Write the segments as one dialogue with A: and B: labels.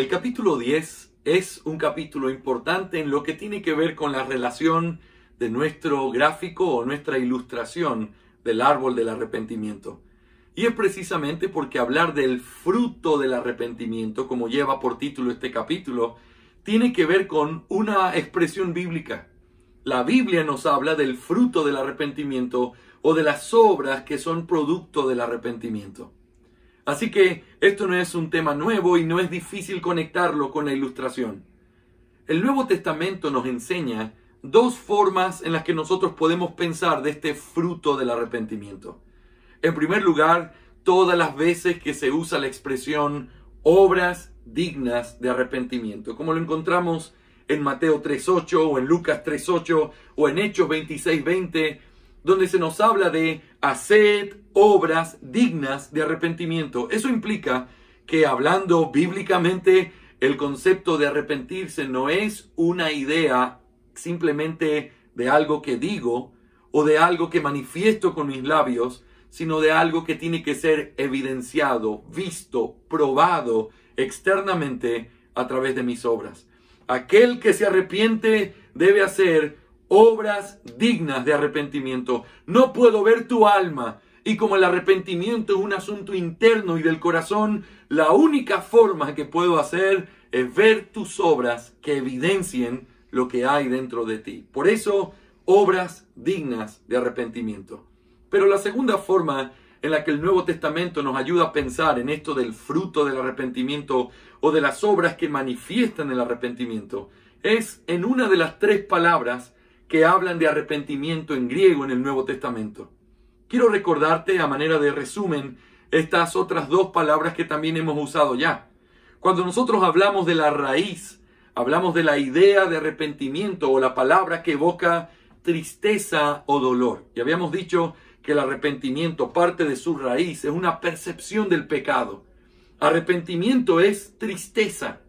A: El capítulo 10 es un capítulo importante en lo que tiene que ver con la relación de nuestro gráfico o nuestra ilustración del árbol del arrepentimiento. Y es precisamente porque hablar del fruto del arrepentimiento, como lleva por título este capítulo, tiene que ver con una expresión bíblica. La Biblia nos habla del fruto del arrepentimiento o de las obras que son producto del arrepentimiento. Así que esto no es un tema nuevo y no es difícil conectarlo con la ilustración. El Nuevo Testamento nos enseña dos formas en las que nosotros podemos pensar de este fruto del arrepentimiento. En primer lugar, todas las veces que se usa la expresión obras dignas de arrepentimiento, como lo encontramos en Mateo 3.8 o en Lucas 3.8 o en Hechos 26.20, donde se nos habla de haced obras dignas de arrepentimiento. Eso implica que hablando bíblicamente, el concepto de arrepentirse no es una idea simplemente de algo que digo o de algo que manifiesto con mis labios, sino de algo que tiene que ser evidenciado, visto, probado externamente a través de mis obras. Aquel que se arrepiente debe hacer obras dignas de arrepentimiento. No puedo ver tu alma, y como el arrepentimiento es un asunto interno y del corazón, la única forma que puedo hacer es ver tus obras que evidencien lo que hay dentro de ti. Por eso, obras dignas de arrepentimiento. Pero la segunda forma en la que el Nuevo Testamento nos ayuda a pensar en esto del fruto del arrepentimiento o de las obras que manifiestan el arrepentimiento es en una de las tres palabras que hablan de arrepentimiento en griego en el Nuevo Testamento. Quiero recordarte a manera de resumen estas otras dos palabras que también hemos usado ya. Cuando nosotros hablamos de la raíz, hablamos de la idea de arrepentimiento o la palabra que evoca tristeza o dolor. Y habíamos dicho que el arrepentimiento parte de su raíz, es una percepción del pecado. Arrepentimiento es tristeza.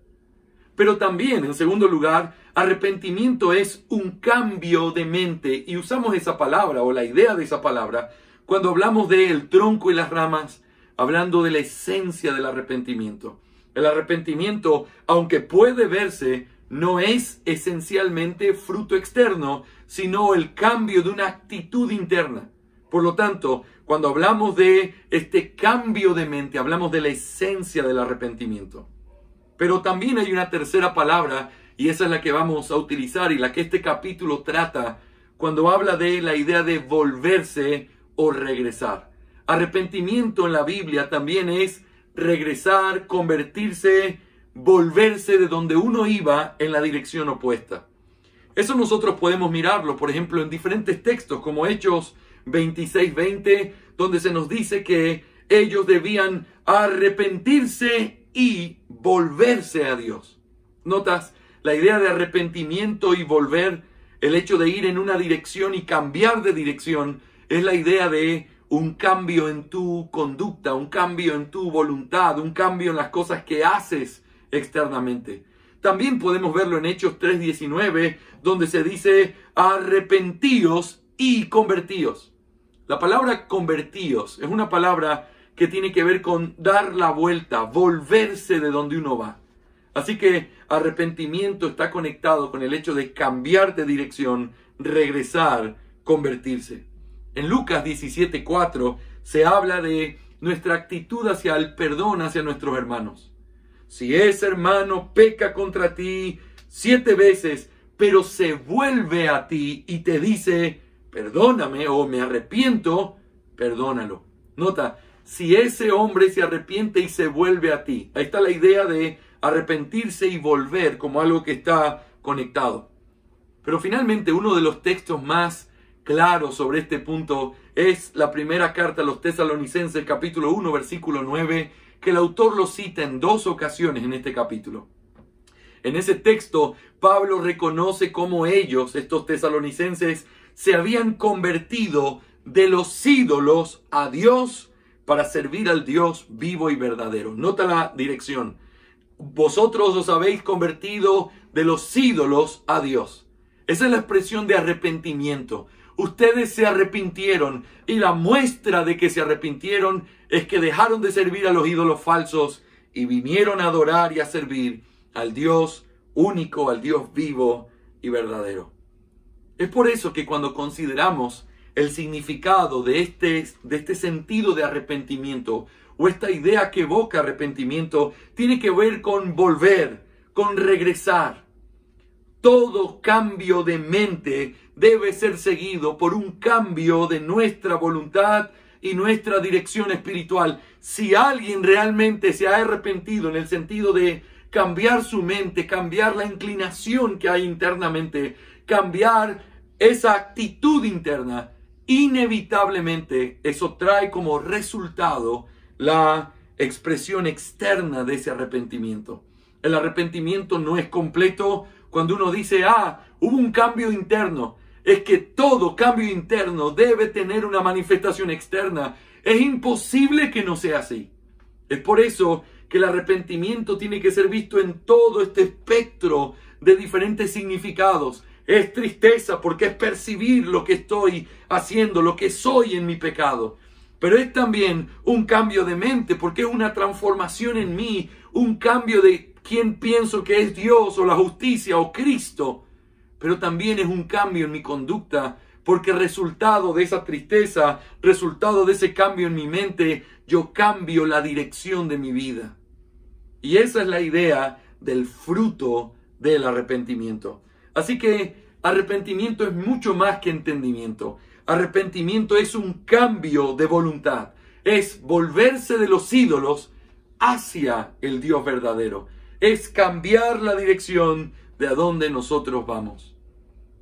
A: Pero también, en segundo lugar, arrepentimiento es un cambio de mente. Y usamos esa palabra o la idea de esa palabra cuando hablamos del el tronco y las ramas, hablando de la esencia del arrepentimiento. El arrepentimiento, aunque puede verse, no es esencialmente fruto externo, sino el cambio de una actitud interna. Por lo tanto, cuando hablamos de este cambio de mente, hablamos de la esencia del arrepentimiento. Pero también hay una tercera palabra, y esa es la que vamos a utilizar y la que este capítulo trata, cuando habla de la idea de volverse o regresar. Arrepentimiento en la Biblia también es regresar, convertirse, volverse de donde uno iba en la dirección opuesta. Eso nosotros podemos mirarlo, por ejemplo, en diferentes textos como Hechos 26:20, donde se nos dice que ellos debían arrepentirse y volverse a Dios. Notas la idea de arrepentimiento y volver, el hecho de ir en una dirección y cambiar de dirección, es la idea de un cambio en tu conducta, un cambio en tu voluntad, un cambio en las cosas que haces externamente. También podemos verlo en Hechos 3.19, donde se dice arrepentidos y convertidos. La palabra convertidos es una palabra que tiene que ver con dar la vuelta, volverse de donde uno va. Así que arrepentimiento está conectado con el hecho de cambiar de dirección, regresar, convertirse. En Lucas 17:4 se habla de nuestra actitud hacia el perdón hacia nuestros hermanos. Si ese hermano peca contra ti siete veces, pero se vuelve a ti y te dice, perdóname o me arrepiento, perdónalo. Nota, si ese hombre se arrepiente y se vuelve a ti, ahí está la idea de arrepentirse y volver como algo que está conectado. Pero finalmente uno de los textos más claro sobre este punto es la primera carta a los tesalonicenses, capítulo 1, versículo 9, que el autor lo cita en dos ocasiones en este capítulo. En ese texto, Pablo reconoce cómo ellos, estos tesalonicenses, se habían convertido de los ídolos a Dios para servir al Dios vivo y verdadero. Nota la dirección. Vosotros os habéis convertido de los ídolos a Dios. Esa es la expresión de arrepentimiento. Ustedes se arrepintieron y la muestra de que se arrepintieron es que dejaron de servir a los ídolos falsos y vinieron a adorar y a servir al Dios único, al Dios vivo y verdadero. Es por eso que cuando consideramos el significado de este, de este sentido de arrepentimiento o esta idea que evoca arrepentimiento, tiene que ver con volver, con regresar. Todo cambio de mente debe ser seguido por un cambio de nuestra voluntad y nuestra dirección espiritual. Si alguien realmente se ha arrepentido en el sentido de cambiar su mente, cambiar la inclinación que hay internamente, cambiar esa actitud interna, inevitablemente eso trae como resultado la expresión externa de ese arrepentimiento. El arrepentimiento no es completo cuando uno dice, ah, hubo un cambio interno, es que todo cambio interno debe tener una manifestación externa. Es imposible que no sea así. Es por eso que el arrepentimiento tiene que ser visto en todo este espectro de diferentes significados. Es tristeza porque es percibir lo que estoy haciendo, lo que soy en mi pecado. Pero es también un cambio de mente porque es una transformación en mí, un cambio de quién pienso que es Dios o la justicia o Cristo, pero también es un cambio en mi conducta, porque resultado de esa tristeza, resultado de ese cambio en mi mente, yo cambio la dirección de mi vida. Y esa es la idea del fruto del arrepentimiento. Así que arrepentimiento es mucho más que entendimiento. Arrepentimiento es un cambio de voluntad. Es volverse de los ídolos hacia el Dios verdadero es cambiar la dirección de a dónde nosotros vamos.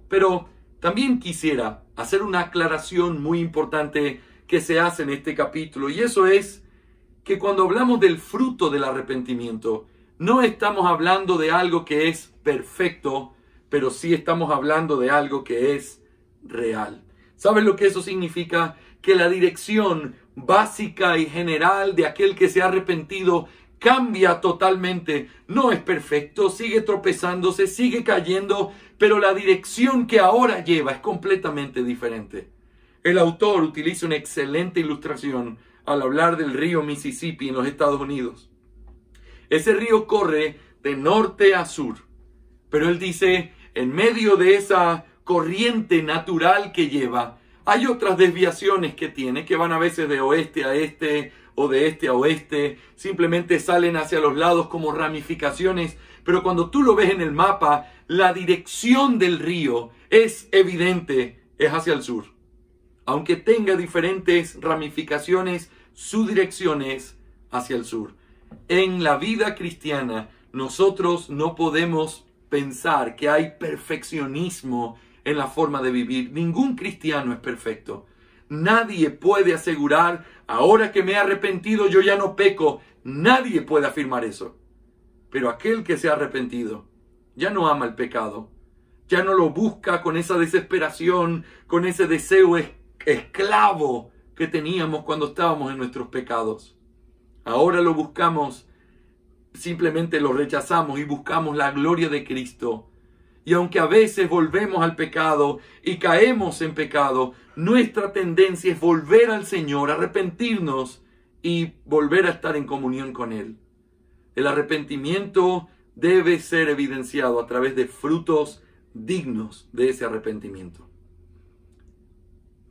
A: Pero también quisiera hacer una aclaración muy importante que se hace en este capítulo y eso es que cuando hablamos del fruto del arrepentimiento, no estamos hablando de algo que es perfecto, pero sí estamos hablando de algo que es real. ¿Sabes lo que eso significa? Que la dirección básica y general de aquel que se ha arrepentido cambia totalmente. No es perfecto, sigue tropezándose, sigue cayendo, pero la dirección que ahora lleva es completamente diferente. El autor utiliza una excelente ilustración al hablar del río Mississippi en los Estados Unidos. Ese río corre de norte a sur, pero él dice, en medio de esa corriente natural que lleva, hay otras desviaciones que tiene, que van a veces de oeste a este o de este a oeste, simplemente salen hacia los lados como ramificaciones, pero cuando tú lo ves en el mapa, la dirección del río es evidente, es hacia el sur. Aunque tenga diferentes ramificaciones, su dirección es hacia el sur. En la vida cristiana, nosotros no podemos pensar que hay perfeccionismo en la forma de vivir. Ningún cristiano es perfecto. Nadie puede asegurar, ahora que me he arrepentido yo ya no peco. Nadie puede afirmar eso. Pero aquel que se ha arrepentido ya no ama el pecado, ya no lo busca con esa desesperación, con ese deseo esclavo que teníamos cuando estábamos en nuestros pecados. Ahora lo buscamos, simplemente lo rechazamos y buscamos la gloria de Cristo. Y aunque a veces volvemos al pecado y caemos en pecado, nuestra tendencia es volver al Señor, arrepentirnos y volver a estar en comunión con Él. El arrepentimiento debe ser evidenciado a través de frutos dignos de ese arrepentimiento.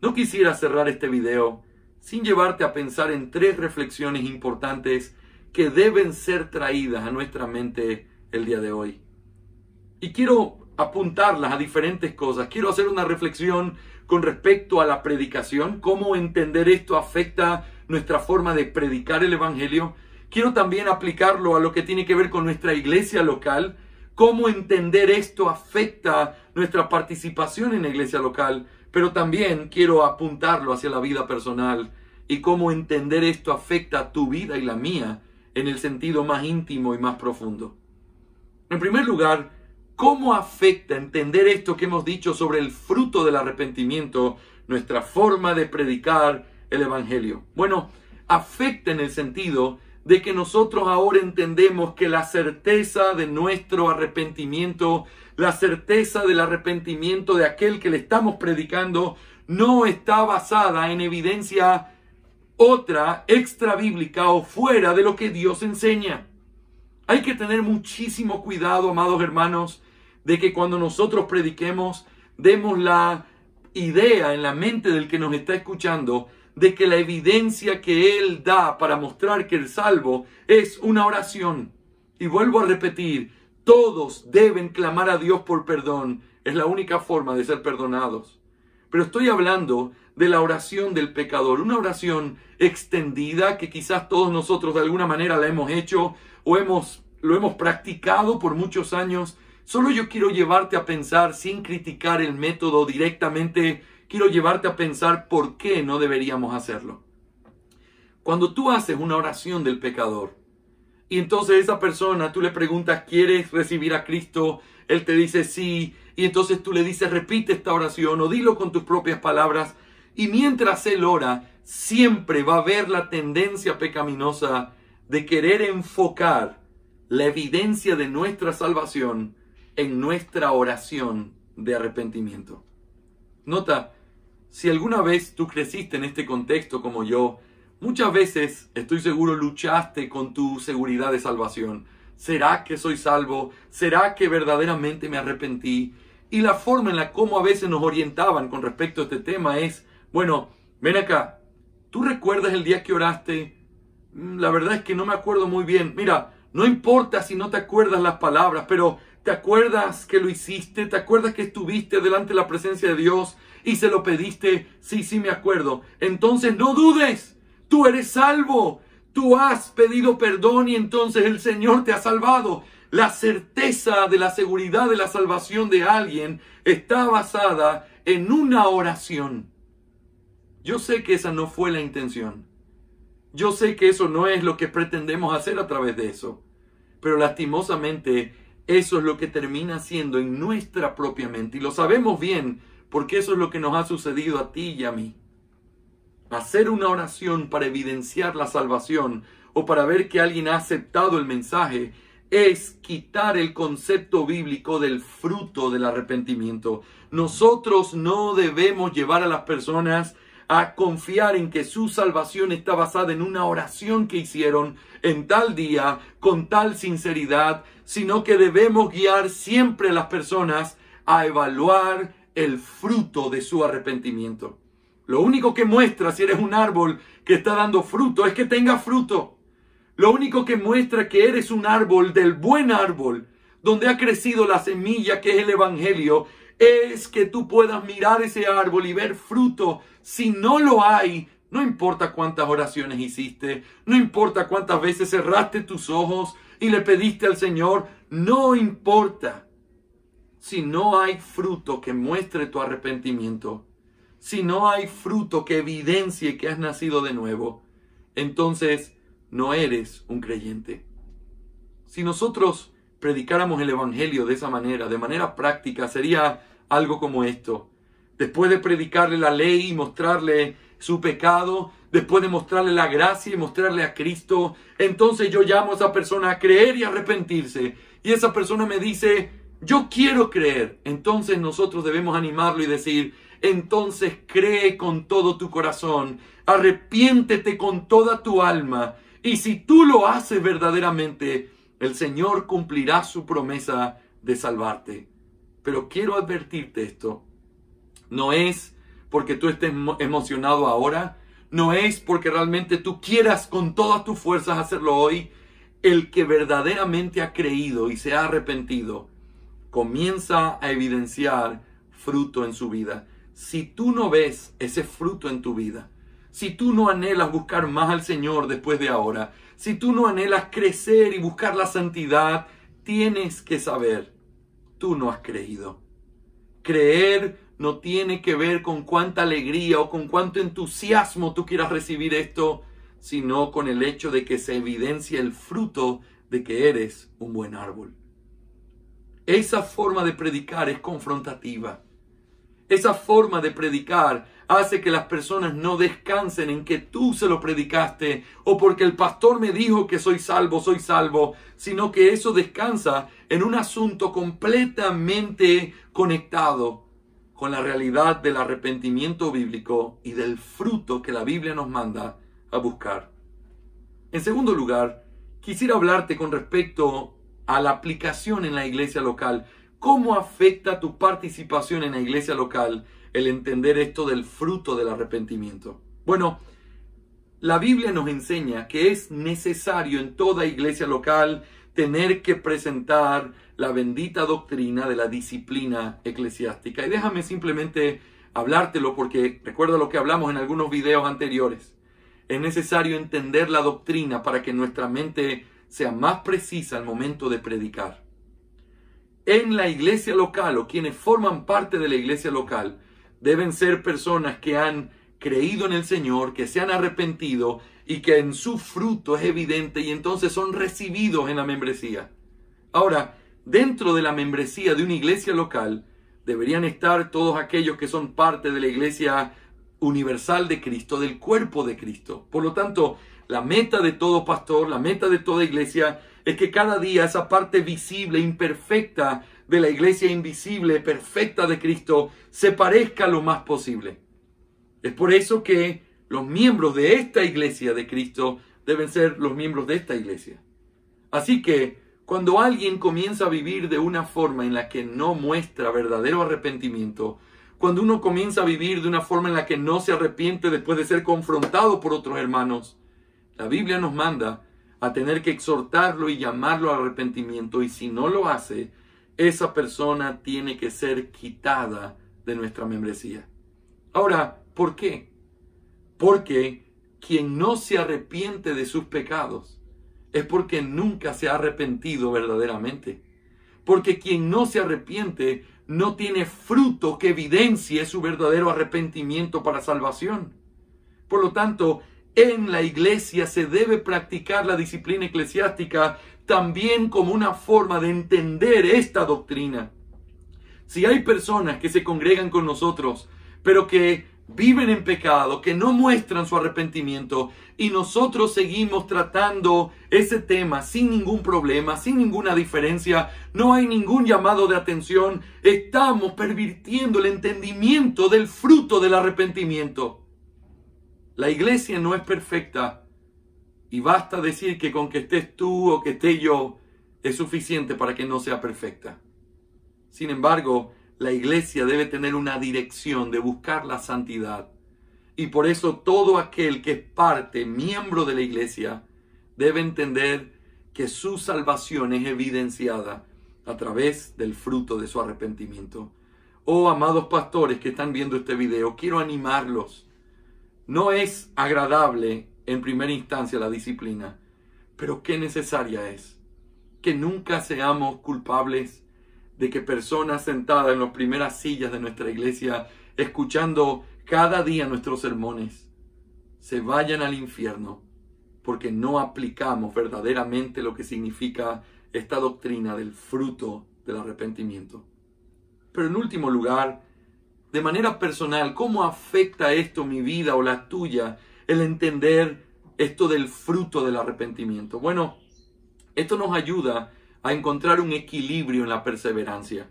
A: No quisiera cerrar este video sin llevarte a pensar en tres reflexiones importantes que deben ser traídas a nuestra mente el día de hoy. Y quiero apuntarlas a diferentes cosas. Quiero hacer una reflexión con respecto a la predicación, cómo entender esto afecta nuestra forma de predicar el Evangelio. Quiero también aplicarlo a lo que tiene que ver con nuestra iglesia local, cómo entender esto afecta nuestra participación en la iglesia local, pero también quiero apuntarlo hacia la vida personal y cómo entender esto afecta tu vida y la mía en el sentido más íntimo y más profundo. En primer lugar, ¿Cómo afecta entender esto que hemos dicho sobre el fruto del arrepentimiento, nuestra forma de predicar el Evangelio? Bueno, afecta en el sentido de que nosotros ahora entendemos que la certeza de nuestro arrepentimiento, la certeza del arrepentimiento de aquel que le estamos predicando, no está basada en evidencia otra extra bíblica o fuera de lo que Dios enseña. Hay que tener muchísimo cuidado, amados hermanos, de que cuando nosotros prediquemos, demos la idea en la mente del que nos está escuchando de que la evidencia que Él da para mostrar que el salvo es una oración. Y vuelvo a repetir, todos deben clamar a Dios por perdón. Es la única forma de ser perdonados. Pero estoy hablando de la oración del pecador, una oración extendida que quizás todos nosotros de alguna manera la hemos hecho o hemos, lo hemos practicado por muchos años, Solo yo quiero llevarte a pensar sin criticar el método directamente, quiero llevarte a pensar por qué no deberíamos hacerlo. Cuando tú haces una oración del pecador y entonces esa persona tú le preguntas, ¿quieres recibir a Cristo? Él te dice sí y entonces tú le dices, repite esta oración o dilo con tus propias palabras y mientras él ora, siempre va a haber la tendencia pecaminosa de querer enfocar la evidencia de nuestra salvación en nuestra oración de arrepentimiento. Nota, si alguna vez tú creciste en este contexto como yo, muchas veces, estoy seguro, luchaste con tu seguridad de salvación. ¿Será que soy salvo? ¿Será que verdaderamente me arrepentí? Y la forma en la como a veces nos orientaban con respecto a este tema es, bueno, ven acá, ¿tú recuerdas el día que oraste? Mm, la verdad es que no me acuerdo muy bien. Mira, no importa si no te acuerdas las palabras, pero ¿Te acuerdas que lo hiciste? ¿Te acuerdas que estuviste delante de la presencia de Dios y se lo pediste? Sí, sí, me acuerdo. Entonces no dudes, tú eres salvo. Tú has pedido perdón y entonces el Señor te ha salvado. La certeza de la seguridad de la salvación de alguien está basada en una oración. Yo sé que esa no fue la intención. Yo sé que eso no es lo que pretendemos hacer a través de eso. Pero lastimosamente eso es lo que termina siendo en nuestra propia mente. Y lo sabemos bien, porque eso es lo que nos ha sucedido a ti y a mí. Hacer una oración para evidenciar la salvación o para ver que alguien ha aceptado el mensaje es quitar el concepto bíblico del fruto del arrepentimiento. Nosotros no debemos llevar a las personas a confiar en que su salvación está basada en una oración que hicieron en tal día, con tal sinceridad, sino que debemos guiar siempre a las personas a evaluar el fruto de su arrepentimiento. Lo único que muestra si eres un árbol que está dando fruto es que tenga fruto. Lo único que muestra que eres un árbol del buen árbol, donde ha crecido la semilla que es el Evangelio, es que tú puedas mirar ese árbol y ver fruto. Si no lo hay, no importa cuántas oraciones hiciste, no importa cuántas veces cerraste tus ojos y le pediste al Señor, no importa. Si no hay fruto que muestre tu arrepentimiento, si no hay fruto que evidencie que has nacido de nuevo, entonces no eres un creyente. Si nosotros predicáramos el Evangelio de esa manera, de manera práctica, sería algo como esto. Después de predicarle la ley y mostrarle su pecado, después de mostrarle la gracia y mostrarle a Cristo, entonces yo llamo a esa persona a creer y arrepentirse. Y esa persona me dice, yo quiero creer. Entonces nosotros debemos animarlo y decir, entonces cree con todo tu corazón, arrepiéntete con toda tu alma. Y si tú lo haces verdaderamente, el Señor cumplirá su promesa de salvarte. Pero quiero advertirte esto. No es porque tú estés emocionado ahora, no es porque realmente tú quieras con todas tus fuerzas hacerlo hoy. El que verdaderamente ha creído y se ha arrepentido comienza a evidenciar fruto en su vida. Si tú no ves ese fruto en tu vida, si tú no anhelas buscar más al Señor después de ahora, si tú no anhelas crecer y buscar la santidad, tienes que saber, tú no has creído. Creer no tiene que ver con cuánta alegría o con cuánto entusiasmo tú quieras recibir esto, sino con el hecho de que se evidencia el fruto de que eres un buen árbol. Esa forma de predicar es confrontativa. Esa forma de predicar hace que las personas no descansen en que tú se lo predicaste o porque el pastor me dijo que soy salvo, soy salvo, sino que eso descansa en un asunto completamente conectado con la realidad del arrepentimiento bíblico y del fruto que la Biblia nos manda a buscar. En segundo lugar, quisiera hablarte con respecto a la aplicación en la iglesia local. ¿Cómo afecta tu participación en la iglesia local el entender esto del fruto del arrepentimiento? Bueno, la Biblia nos enseña que es necesario en toda iglesia local tener que presentar la bendita doctrina de la disciplina eclesiástica. Y déjame simplemente hablártelo porque recuerda lo que hablamos en algunos videos anteriores. Es necesario entender la doctrina para que nuestra mente sea más precisa al momento de predicar en la iglesia local o quienes forman parte de la iglesia local deben ser personas que han creído en el Señor, que se han arrepentido y que en su fruto es evidente y entonces son recibidos en la membresía. Ahora, dentro de la membresía de una iglesia local, deberían estar todos aquellos que son parte de la iglesia universal de Cristo, del cuerpo de Cristo. Por lo tanto, la meta de todo pastor, la meta de toda iglesia es que cada día esa parte visible, imperfecta de la iglesia invisible, perfecta de Cristo, se parezca lo más posible. Es por eso que los miembros de esta iglesia de Cristo deben ser los miembros de esta iglesia. Así que cuando alguien comienza a vivir de una forma en la que no muestra verdadero arrepentimiento, cuando uno comienza a vivir de una forma en la que no se arrepiente después de ser confrontado por otros hermanos, la Biblia nos manda a tener que exhortarlo y llamarlo al arrepentimiento. Y si no lo hace, esa persona tiene que ser quitada de nuestra membresía. Ahora, ¿por qué? Porque quien no se arrepiente de sus pecados es porque nunca se ha arrepentido verdaderamente. Porque quien no se arrepiente no tiene fruto que evidencie su verdadero arrepentimiento para salvación. Por lo tanto, en la iglesia se debe practicar la disciplina eclesiástica también como una forma de entender esta doctrina. Si hay personas que se congregan con nosotros, pero que viven en pecado, que no muestran su arrepentimiento y nosotros seguimos tratando ese tema sin ningún problema, sin ninguna diferencia, no hay ningún llamado de atención, estamos pervirtiendo el entendimiento del fruto del arrepentimiento. La iglesia no es perfecta y basta decir que con que estés tú o que esté yo es suficiente para que no sea perfecta. Sin embargo, la iglesia debe tener una dirección de buscar la santidad. Y por eso todo aquel que es parte, miembro de la iglesia, debe entender que su salvación es evidenciada a través del fruto de su arrepentimiento. Oh, amados pastores que están viendo este video, quiero animarlos no es agradable en primera instancia la disciplina, pero qué necesaria es. Que nunca seamos culpables de que personas sentadas en las primeras sillas de nuestra iglesia, escuchando cada día nuestros sermones, se vayan al infierno porque no aplicamos verdaderamente lo que significa esta doctrina del fruto del arrepentimiento. Pero en último lugar, de manera personal, cómo afecta esto mi vida o la tuya, el entender esto del fruto del arrepentimiento. Bueno, esto nos ayuda a encontrar un equilibrio en la perseverancia.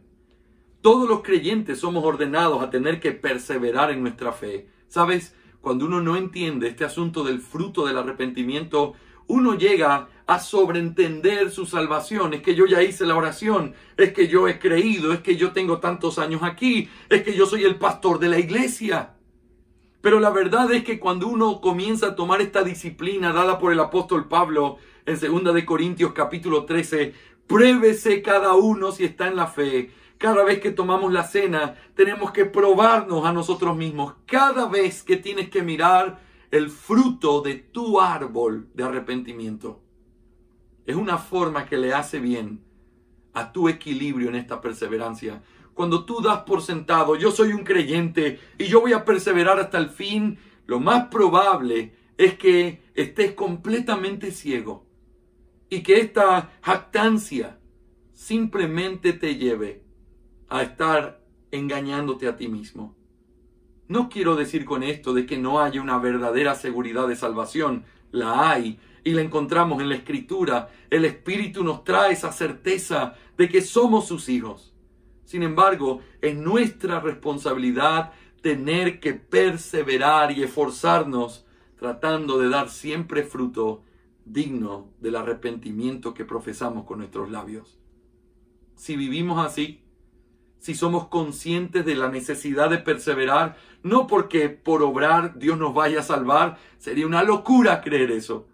A: Todos los creyentes somos ordenados a tener que perseverar en nuestra fe. ¿Sabes? Cuando uno no entiende este asunto del fruto del arrepentimiento, uno llega a sobreentender su salvación. Es que yo ya hice la oración, es que yo he creído, es que yo tengo tantos años aquí, es que yo soy el pastor de la iglesia. Pero la verdad es que cuando uno comienza a tomar esta disciplina dada por el apóstol Pablo en 2 de Corintios capítulo 13, pruébese cada uno si está en la fe. Cada vez que tomamos la cena, tenemos que probarnos a nosotros mismos. Cada vez que tienes que mirar el fruto de tu árbol de arrepentimiento. Es una forma que le hace bien a tu equilibrio en esta perseverancia. Cuando tú das por sentado, yo soy un creyente y yo voy a perseverar hasta el fin, lo más probable es que estés completamente ciego y que esta jactancia simplemente te lleve a estar engañándote a ti mismo. No quiero decir con esto de que no haya una verdadera seguridad de salvación, la hay y la encontramos en la escritura. El Espíritu nos trae esa certeza de que somos sus hijos. Sin embargo, es nuestra responsabilidad tener que perseverar y esforzarnos tratando de dar siempre fruto digno del arrepentimiento que profesamos con nuestros labios. Si vivimos así, si somos conscientes de la necesidad de perseverar, no porque por obrar Dios nos vaya a salvar, sería una locura creer eso,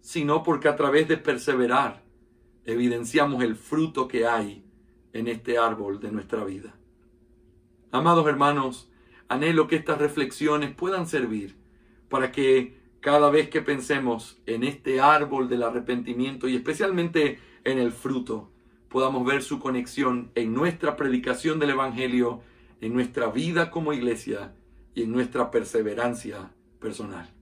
A: sino porque a través de perseverar evidenciamos el fruto que hay en este árbol de nuestra vida. Amados hermanos, anhelo que estas reflexiones puedan servir para que cada vez que pensemos en este árbol del arrepentimiento y especialmente en el fruto, podamos ver su conexión en nuestra predicación del Evangelio, en nuestra vida como iglesia y en nuestra perseverancia personal.